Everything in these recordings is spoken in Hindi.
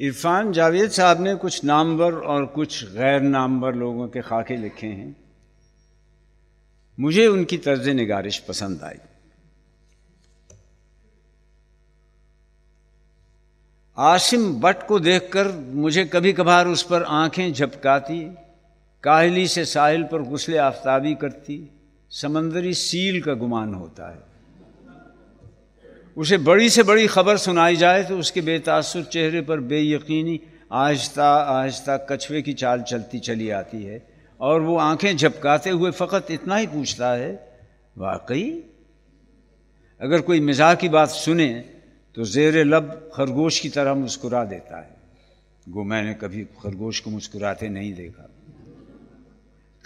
इरफान जावेद साहब ने कुछ नामवर और कुछ गैर नामवर लोगों के खाके लिखे हैं मुझे उनकी तर्ज नगारिश पसंद आई आसिम बट को देखकर मुझे कभी कभार उस पर आंखें झपकाती काहली से साहिल पर गुसले आफ्ताबी करती समंदरी सील का गुमान होता है उसे बड़ी से बड़ी खबर सुनाई जाए तो उसके बेतासुर चेहरे पर बेयकीनी आहिस्ता आहिस्ता कछुए की चाल चलती चली आती है और वो आंखें झपकाते हुए फ़कत इतना ही पूछता है वाकई अगर कोई मिजाक की बात सुने तो जेर लब खरगोश की तरह मुस्कुरा देता है गो मैंने कभी खरगोश को मुस्कुराते नहीं देखा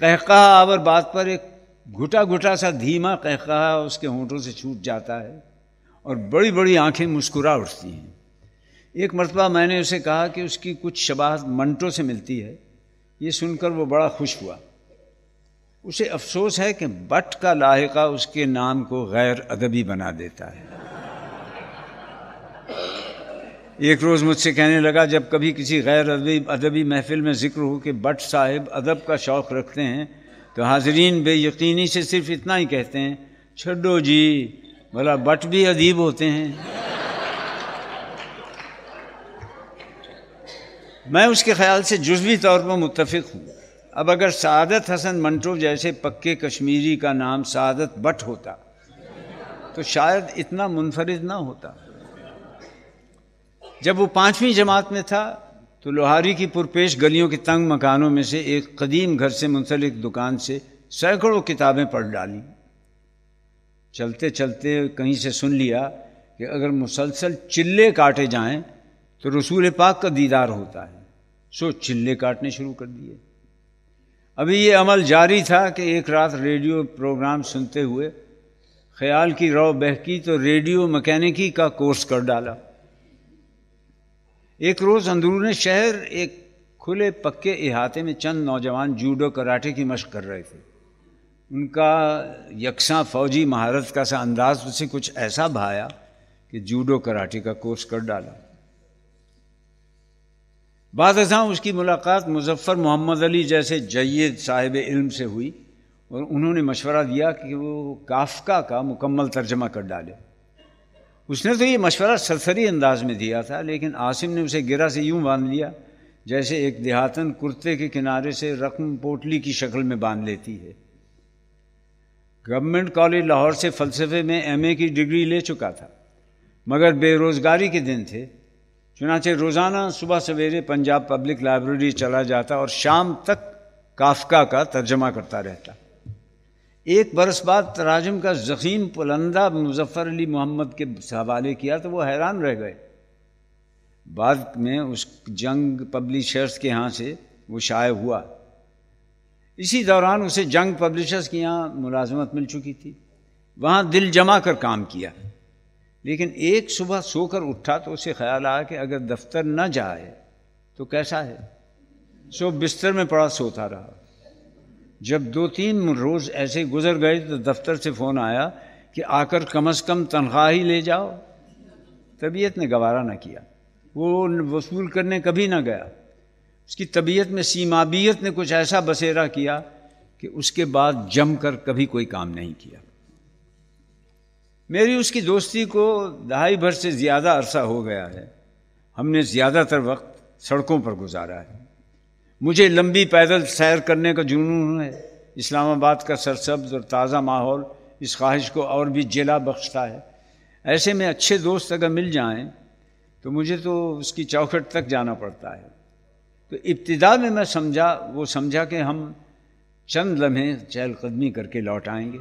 कहका आवर बात पर एक घुटा घुटा सा धीमा कहका उसके होंठों से छूट जाता है और बड़ी बड़ी आंखें मुस्कुरा उठती हैं एक मरतबा मैंने उसे कहा कि उसकी कुछ शबाह मंटो से मिलती है ये सुनकर वो बड़ा खुश हुआ उसे अफसोस है कि बट का लाहिका उसके नाम को गैर अदबी बना देता है एक रोज़ मुझसे कहने लगा जब कभी किसी गैर अदबी अदबी महफिल में जिक्र हो कि बट साहब अदब का शौक़ रखते हैं तो हाजरीन बेयकीनी से सिर्फ इतना ही कहते हैं छो जी बोला बट भी अदीब होते हैं मैं उसके ख्याल से जुजवी तौर पर मुतफिक हूँ अब अगर सादत हसन मंटो जैसे पक्के कश्मीरी का नाम सादत बट होता तो शायद इतना मुनफरद ना होता जब वो पांचवी जमात में था तो लोहारी की पुरपेश गलियों के तंग मकानों में से एक कदीम घर से मुंसलिक दुकान से सैकड़ों किताबें पढ़ डाली चलते चलते कहीं से सुन लिया कि अगर मुसलसल चिल्ले काटे जाएं तो रसूल पाक का दीदार होता है सो चिल्ले काटने शुरू कर दिए अभी ये अमल जारी था कि एक रात रेडियो प्रोग्राम सुनते हुए ख्याल की रौ बहकी तो रेडियो मकैनिकी का कोर्स कर डाला एक रोज़ अंदरून शहर एक खुले पक्के इहाते में चंद नौजवान जूडो कराटे की मश्क कर रहे थे उनका यक्षा फौजी महारत का सा अंदाज उसे कुछ ऐसा भाया कि जूडो कराटे का कोर्स कर डाला बाद अजा उसकी मुलाकात मुजफ्फ़र मोहम्मद अली जैसे जयद साहिब इल्म से हुई और उन्होंने मशवरा दिया कि वो काफका का मुकम्मल तर्जमा कर डाले उसने तो ये मशवरा सरसरी अंदाज में दिया था लेकिन आसिम ने उसे गिरा से यूं बांध लिया जैसे एक देहातन कुर्ते के किनारे से रकम पोटली की शक्ल में बांध लेती है गवर्नमेंट कॉलेज लाहौर से फ़लसफ़े में एमए की डिग्री ले चुका था मगर बेरोज़गारी के दिन थे चुनाचे रोज़ाना सुबह सवेरे पंजाब पब्लिक लाइब्रेरी चला जाता और शाम तक काफका का तर्जमा करता रहता एक बरस बाद तराजम का जखीम पुलंदा मुजफ़र अली मोहम्मद के हवाले किया तो वो हैरान रह गए बाद में उस जंग पब्लिशर्स के यहाँ से वो शाये हुआ इसी दौरान उसे जंग पब्लिशर्स के यहाँ मुलाजमत मिल चुकी थी वहाँ दिल जमा कर काम किया लेकिन एक सुबह सोकर उठा तो उसे ख्याल आया कि अगर दफ्तर न जाए तो कैसा है सो बिस्तर में पड़ा सोता रहा जब दो तीन रोज़ ऐसे गुजर गए तो दफ्तर से फ़ोन आया कि आकर कम अज़ कम तनख्वाह ही ले जाओ तबीयत ने गवारा ना किया वो वसूल करने कभी ना गया उसकी तबीयत में सीमाबियत ने कुछ ऐसा बसेरा किया कि उसके बाद जमकर कभी कोई काम नहीं किया मेरी उसकी दोस्ती को दहाई भर से ज़्यादा अरसा हो गया है हमने ज़्यादातर वक्त सड़कों पर गुजारा है मुझे लंबी पैदल सैर करने का जुनून है इस्लामाबाद का सरसब्ज और ताज़ा माहौल इस ख्वाहिश को और भी जिला बख्शता है ऐसे में अच्छे दोस्त अगर मिल जाएं तो मुझे तो उसकी चौखट तक जाना पड़ता है तो इब्तदा में मैं समझा वो समझा कि हम चंद लम्हे चहलकदमी करके लौट आएंगे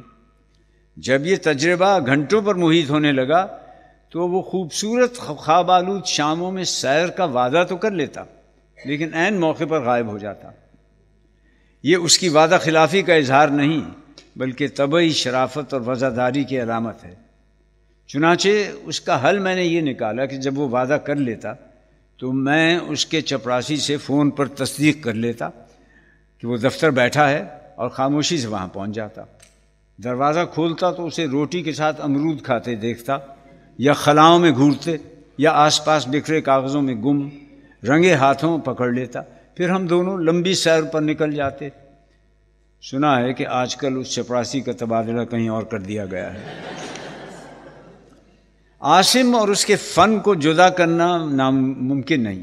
जब ये तजर्बा घंटों पर मुहित होने लगा तो वो खूबसूरत ख्वाब आलूद शामों में सैर का वादा तो कर लेता लेकिन ऐन मौके पर गायब हो जाता ये उसकी वादा खिलाफी का इजहार नहीं बल्कि तबई शराफत और वज़ादारी की अलामत है चुनाचे उसका हल मैंने ये निकाला कि जब वो वादा कर लेता तो मैं उसके चपरासी से फ़ोन पर तस्दीक कर लेता कि वो दफ्तर बैठा है और ख़ामोशी से वहाँ पहुँच जाता दरवाज़ा खोलता तो उसे रोटी के साथ अमरूद खाते देखता या खलाओं में घूरते या आसपास बिखरे कागज़ों में गुम रंगे हाथों पकड़ लेता फिर हम दोनों लंबी सैर पर निकल जाते सुना है कि आजकल उस चपरासी का तबादला कहीं और कर दिया गया है आसिम और उसके फ़न को जुदा करना नामुमकिन नहीं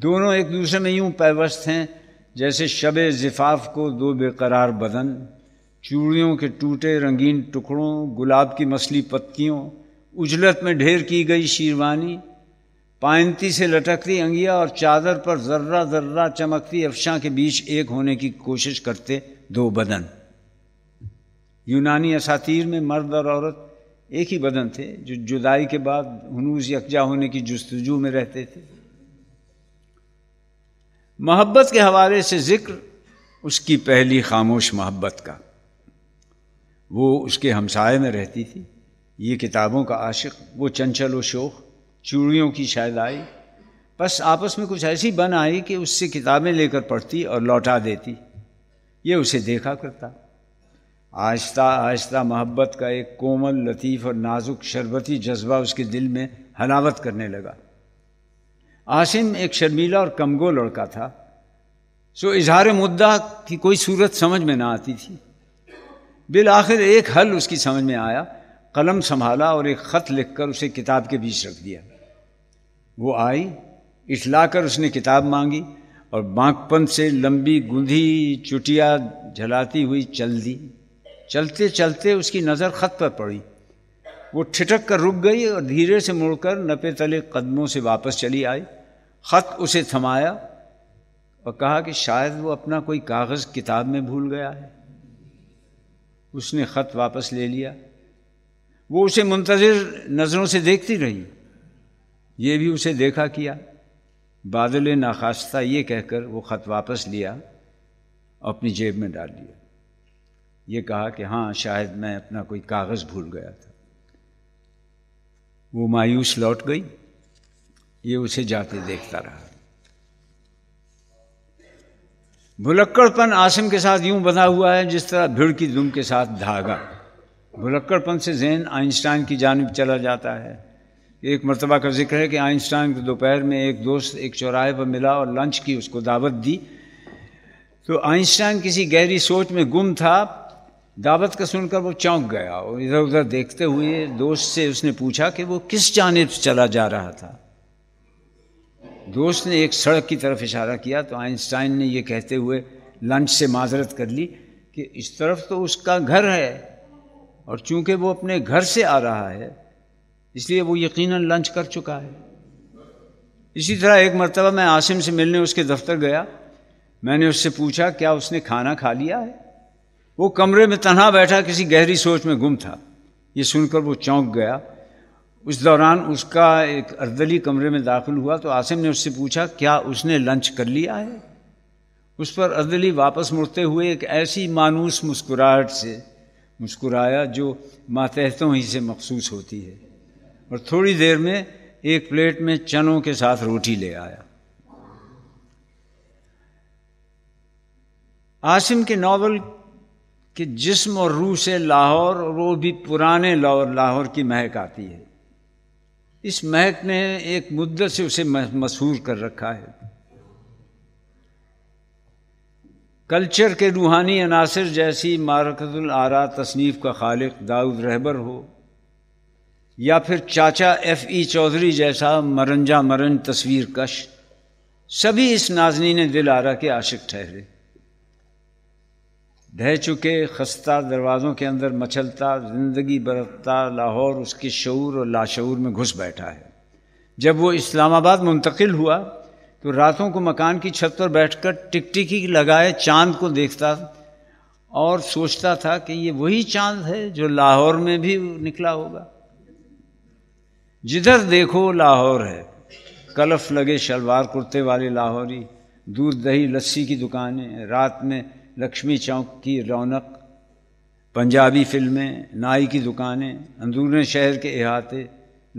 दोनों एक दूसरे में यूँ पैवस्त हैं जैसे शब ज़िफ़ाफ़ को दो बेकरार बदन चूड़ियों के टूटे रंगीन टुकड़ों गुलाब की मछली पत्तियों उजलत में ढेर की गई शीरवानी पायंती से लटकती अंगिया और चादर पर जर्रा जर्रा चमकती अफशा के बीच एक होने की कोशिश करते दो बदन यूनानी असातीर में मर्द और औरत एक ही बदन थे जो जुदाई के बाद हनूज यकजा होने की जस्तजू में रहते थे मोहब्बत के हवाले से ज़िक्र उसकी पहली खामोश मोहब्बत का वो उसके हमसाए में रहती थी ये किताबों का आशिक वो चंचल व शोक चूड़ियों की शायद आई बस आपस में कुछ ऐसी बन आई कि उससे किताबें लेकर पढ़ती और लौटा देती ये उसे देखा करता आहिस्ता आहिस्ता मोहब्बत का एक कोमल लतीफ़ और नाजुक शरबती जज्बा उसके दिल में हलावत करने लगा आसिम एक शर्मीला और कमगो लड़का था सो इजहार मुद्दा की कोई सूरत समझ में ना आती थी बिल आखिर एक हल उसकी समझ में आया कलम संभाला और एक ख़त लिखकर उसे किताब के बीच रख दिया वो आई इटला कर उसने किताब मांगी और बांकपन से लंबी गुंधी चुटिया झलाती हुई चल दी चलते चलते उसकी नज़र ख़त पर पड़ी वो ठिठक कर रुक गई और धीरे से मुड़कर नपे तले कदमों से वापस चली आई ख़त उसे थमाया और कहा कि शायद वो अपना कोई कागज़ किताब में भूल गया है उसने ख़त वापस ले लिया वो उसे मुंतज़र नज़रों से देखती रही ये भी उसे देखा किया बादल नाखास्ता ये कहकर वो ख़त वापस लिया अपनी जेब में डाल दिया ये कहा कि हाँ शायद मैं अपना कोई कागज़ भूल गया था वो मायूस लौट गई ये उसे जाते देखता रहा भुलक्कड़पन आसिम के साथ यूं बना हुआ है जिस तरह भीड़ की दुम के साथ धागा भुलक्कड़पन से जैन आइंस्टाइन की जानब चला जाता है एक मरतबा का जिक्र है कि आइंस्टाइन को दोपहर में एक दोस्त एक चौराहे पर मिला और लंच की उसको दावत दी तो आइंस्टाइन किसी गहरी सोच में गुम था दावत का सुनकर वो चौंक गया और इधर उधर देखते हुए दोस्त से उसने पूछा कि वो किस जाने चला जा रहा था दोस्त ने एक सड़क की तरफ इशारा किया तो आइंस्टाइन ने ये कहते हुए लंच से माजरत कर ली कि इस तरफ तो उसका घर है और चूंकि वो अपने घर से आ रहा है इसलिए वो यक़ीन लंच कर चुका है इसी तरह एक मरतबा मैं आसिम से मिलने उसके दफ्तर गया मैंने उससे पूछा क्या उसने खाना खा लिया है वो कमरे में तनहा बैठा किसी गहरी सोच में गुम था ये सुनकर वो चौंक गया उस दौरान उसका एक अर्दली कमरे में दाखिल हुआ तो आसिम ने उससे पूछा क्या उसने लंच कर लिया है उस पर अर्दली वापस मुड़ते हुए एक ऐसी मानूस मुस्कुराहट से मुस्कुराया जो मातहतों ही से मखसूस होती है और थोड़ी देर में एक प्लेट में चनों के साथ रोटी ले आया आसिम के नावल कि जिस्म और रूह से लाहौर और वो भी पुराने लाहौर लाहौर की महक आती है इस महक ने एक मुद्दत से उसे मशहूर कर रखा है कल्चर के रूहानी अनासर जैसी मारकतुल आरा तसनीफ़ का खालिक दाऊद रहबर हो या फिर चाचा एफ़ ई चौधरी जैसा मरंजा मरन तस्वीर कश सभी इस नाजनी ने दिल आरा के आशिक ठहरे ढह चुके खस्ता दरवाज़ों के अंदर मचलता ज़िंदगी बरतता लाहौर उसके शूर और लाशूर में घुस बैठा है जब वो इस्लामाबाद मुंतकिल हुआ तो रातों को मकान की छत पर बैठकर टिकटिकी लगाए चांद को देखता और सोचता था कि ये वही चांद है जो लाहौर में भी निकला होगा जिधर देखो लाहौर है कलफ लगे शलवार कुर्ते वाले लाहौरी दूध दही लस्सी की दुकानें रात में लक्ष्मी चौक की रौनक पंजाबी फिल्में नाई की दुकानें अंदरून शहर के अहाते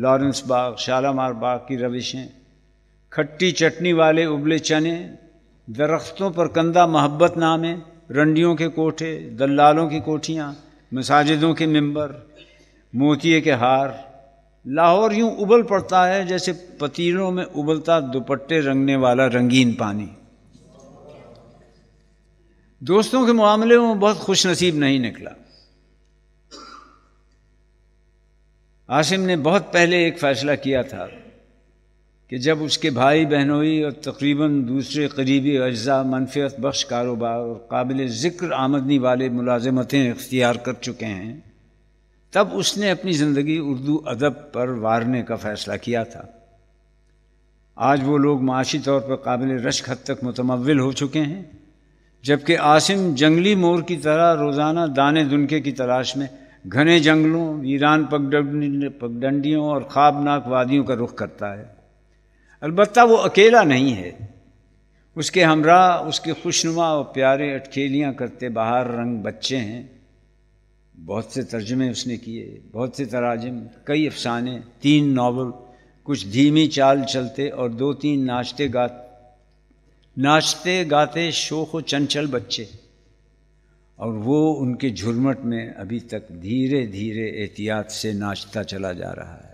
लॉरेंस बाग शालामार बाग की रविशें खट्टी चटनी वाले उबले चने दरख्तों पर कंदा मोहब्बत नामे रंडियों के कोठे दल्लालों की कोठियाँ मसाजिदों के मंबर मोतिए के हार लाहौर यूँ उबल पड़ता है जैसे पतीलों में उबलता दुपट्टे रंगने वाला रंगीन पानी दोस्तों के मामले में बहुत खुश नसीब नहीं निकला आसिम ने बहुत पहले एक फ़ैसला किया था कि जब उसके भाई बहनोई और तकरीबन दूसरे करीबी अज्जा मनफियत बख्श कारोबार और काबिल ज़िक्र आमदनी वाले मुलाजमतें इख्तियार कर चुके हैं तब उसने अपनी ज़िंदगी उर्दू अदब पर वारने का फ़ैसला किया था आज वो लोग माशी तौर पर काबिल रश्क हद तक मुतमविल हो चुके हैं जबकि आसिम जंगली मोर की तरह रोज़ाना दाने दुनके की तलाश में घने जंगलों वीरान पगडंडियों और ख़्वाबनाक वादियों का रुख करता है अलबत् वो अकेला नहीं है उसके हमरा उसके खुशनुमा और प्यारे अटखेलियाँ करते बाहर रंग बच्चे हैं बहुत से तर्जमे उसने किए बहुत से तराजम कई अफसाने तीन नावल कुछ धीमी चाल चलते और दो तीन नाचते गाते नाचते गाते शोख चंचल बच्चे और वो उनके झुरमट में अभी तक धीरे धीरे एहतियात से नाचता चला जा रहा है